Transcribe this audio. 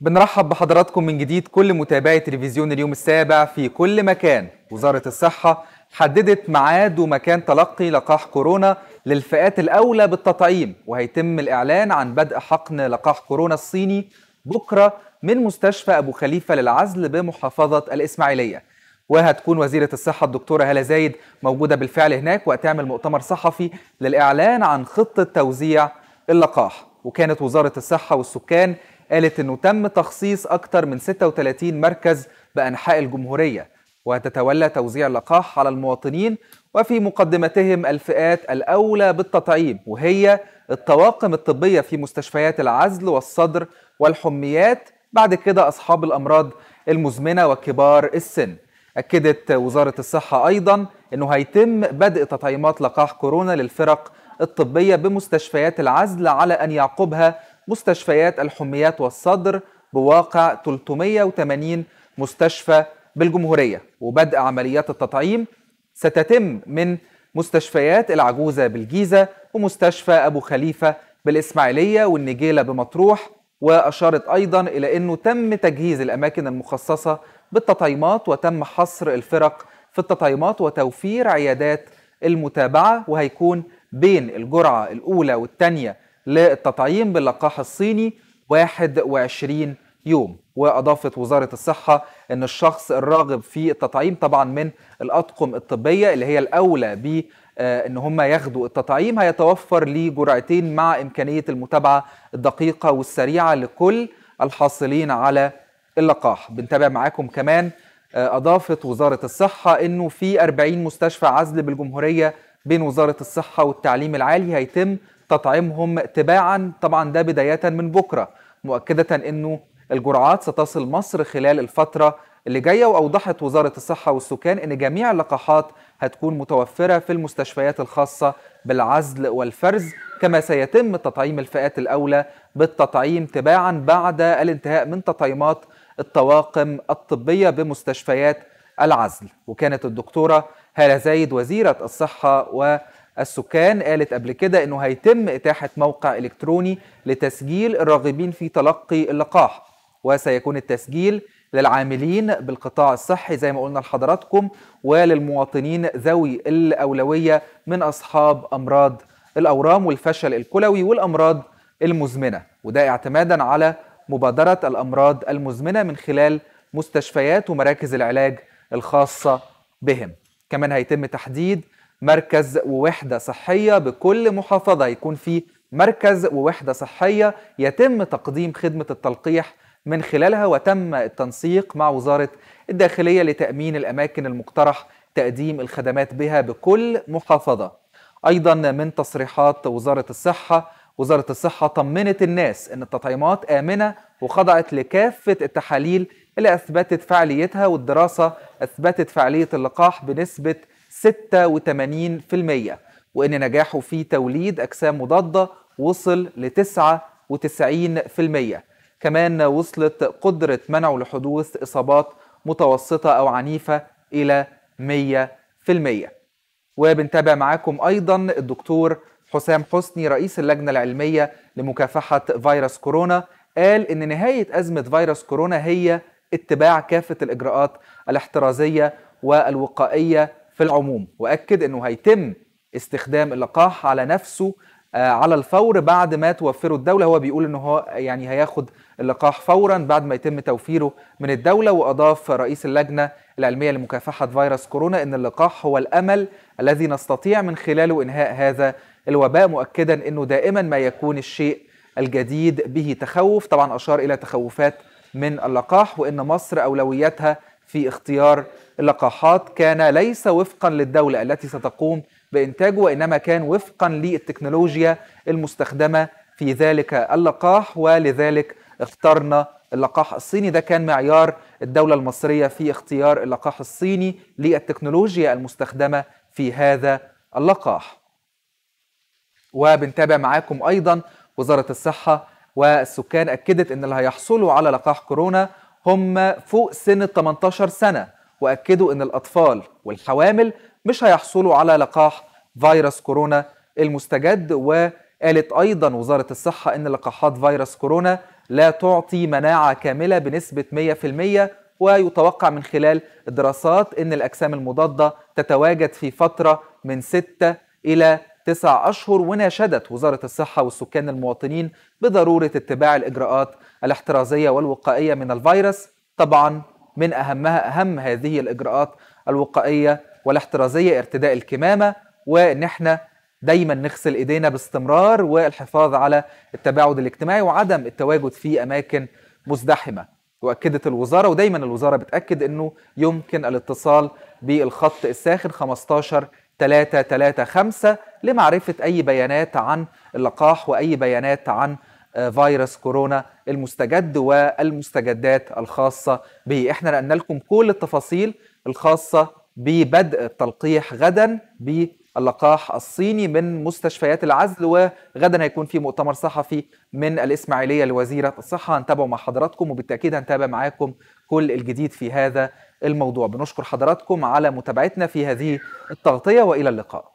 بنرحب بحضراتكم من جديد كل متابعي تلفزيون اليوم السابع في كل مكان وزارة الصحة حددت معاد ومكان تلقي لقاح كورونا للفئات الأولى بالتطعيم وهيتم الإعلان عن بدء حقن لقاح كورونا الصيني بكرة من مستشفى أبو خليفة للعزل بمحافظة الإسماعيلية وهتكون وزيرة الصحة الدكتورة هالة زايد موجودة بالفعل هناك وهتعمل مؤتمر صحفي للإعلان عن خطة توزيع اللقاح وكانت وزارة الصحة والسكان قالت أنه تم تخصيص أكثر من 36 مركز بأنحاء الجمهورية وتتولى توزيع اللقاح على المواطنين وفي مقدمتهم الفئات الأولى بالتطعيم وهي الطواقم الطبية في مستشفيات العزل والصدر والحميات بعد كده أصحاب الأمراض المزمنة وكبار السن أكدت وزارة الصحة أيضا أنه هيتم بدء تطعيمات لقاح كورونا للفرق الطبية بمستشفيات العزل على أن يعقبها مستشفيات الحميات والصدر بواقع 380 مستشفى بالجمهورية وبدء عمليات التطعيم ستتم من مستشفيات العجوزة بالجيزة ومستشفى أبو خليفة بالإسماعيلية والنجيلة بمطروح وأشارت أيضا إلى أنه تم تجهيز الأماكن المخصصة بالتطعيمات وتم حصر الفرق في التطعيمات وتوفير عيادات المتابعة وهيكون بين الجرعة الأولى والثانية للتطعيم باللقاح الصيني 21 يوم واضافت وزاره الصحه ان الشخص الراغب في التطعيم طبعا من الاطقم الطبيه اللي هي الاولى ب آه، ان هم ياخدوا التطعيم هيتوفر لي جرعتين مع امكانيه المتابعه الدقيقه والسريعه لكل الحاصلين على اللقاح بنتابع معاكم كمان آه، اضافت وزاره الصحه انه في 40 مستشفى عزل بالجمهوريه بين وزاره الصحه والتعليم العالي هيتم تطعيمهم تباعا طبعا ده بداية من بكرة مؤكدة أنه الجرعات ستصل مصر خلال الفترة اللي جاية وأوضحت وزارة الصحة والسكان أن جميع اللقاحات هتكون متوفرة في المستشفيات الخاصة بالعزل والفرز كما سيتم تطعيم الفئات الأولى بالتطعيم تباعا بعد الانتهاء من تطعيمات الطواقم الطبية بمستشفيات العزل وكانت الدكتورة هالة زايد وزيرة الصحة و السكان قالت قبل كده انه هيتم اتاحه موقع الكتروني لتسجيل الراغبين في تلقي اللقاح وسيكون التسجيل للعاملين بالقطاع الصحي زي ما قلنا لحضراتكم وللمواطنين ذوي الاولويه من اصحاب امراض الاورام والفشل الكلوي والامراض المزمنه وده اعتمادا على مبادره الامراض المزمنه من خلال مستشفيات ومراكز العلاج الخاصه بهم كمان هيتم تحديد مركز ووحدة صحية بكل محافظة يكون في مركز ووحدة صحية يتم تقديم خدمة التلقيح من خلالها وتم التنسيق مع وزارة الداخلية لتأمين الأماكن المقترح تقديم الخدمات بها بكل محافظة أيضا من تصريحات وزارة الصحة وزارة الصحة طمنت الناس أن التطعيمات آمنة وخضعت لكافة التحاليل اللي أثبتت فعاليتها والدراسة أثبتت فعالية اللقاح بنسبة 86% وإن نجاحه في توليد أجسام مضادة وصل ل 99% كمان وصلت قدرة منعه لحدوث إصابات متوسطة أو عنيفة إلى 100% وبنتابع معاكم أيضا الدكتور حسام حسني رئيس اللجنة العلمية لمكافحة فيروس كورونا قال إن نهاية أزمة فيروس كورونا هي اتباع كافة الإجراءات الاحترازية والوقائية في العموم واكد انه هيتم استخدام اللقاح على نفسه آه، على الفور بعد ما توفره الدوله هو بيقول ان هو يعني هياخد اللقاح فورا بعد ما يتم توفيره من الدوله واضاف رئيس اللجنه العلميه لمكافحه فيروس كورونا ان اللقاح هو الامل الذي نستطيع من خلاله انهاء هذا الوباء مؤكدا انه دائما ما يكون الشيء الجديد به تخوف طبعا اشار الى تخوفات من اللقاح وان مصر اولوياتها في اختيار اللقاحات كان ليس وفقا للدولة التي ستقوم بإنتاجه وإنما كان وفقا للتكنولوجيا المستخدمة في ذلك اللقاح ولذلك اخترنا اللقاح الصيني ده كان معيار الدولة المصرية في اختيار اللقاح الصيني للتكنولوجيا المستخدمة في هذا اللقاح وبنتابع معاكم أيضا وزارة الصحة والسكان أكدت أن اللي هيحصلوا على لقاح كورونا هم فوق سن ال 18 سنة وأكدوا أن الأطفال والحوامل مش هيحصلوا على لقاح فيروس كورونا المستجد وقالت أيضا وزارة الصحة أن لقاحات فيروس كورونا لا تعطي مناعة كاملة بنسبة 100% ويتوقع من خلال الدراسات أن الأجسام المضادة تتواجد في فترة من 6 إلى تسع أشهر وناشدت وزارة الصحة والسكان المواطنين بضرورة اتباع الإجراءات الاحترازية والوقائية من الفيروس طبعا من أهمها أهم هذه الإجراءات الوقائية والاحترازية ارتداء الكمامة وإن احنا دايما نغسل ايدينا باستمرار والحفاظ على التباعد الاجتماعي وعدم التواجد في اماكن مزدحمه واكدت الوزاره ودايما الوزاره بتاكد انه يمكن الاتصال بالخط الساخن 15 335 لمعرفه اي بيانات عن اللقاح واي بيانات عن آه، فيروس كورونا المستجد والمستجدات الخاصه به احنا نقلنا لكم كل التفاصيل الخاصه ببدء التلقيح غدا ب اللقاح الصيني من مستشفيات العزل وغدا هيكون في مؤتمر صحفي من الإسماعيلية لوزيرة الصحة هنتابعه مع حضراتكم وبالتأكيد هنتابع معاكم كل الجديد في هذا الموضوع بنشكر حضراتكم على متابعتنا في هذه التغطية وإلى اللقاء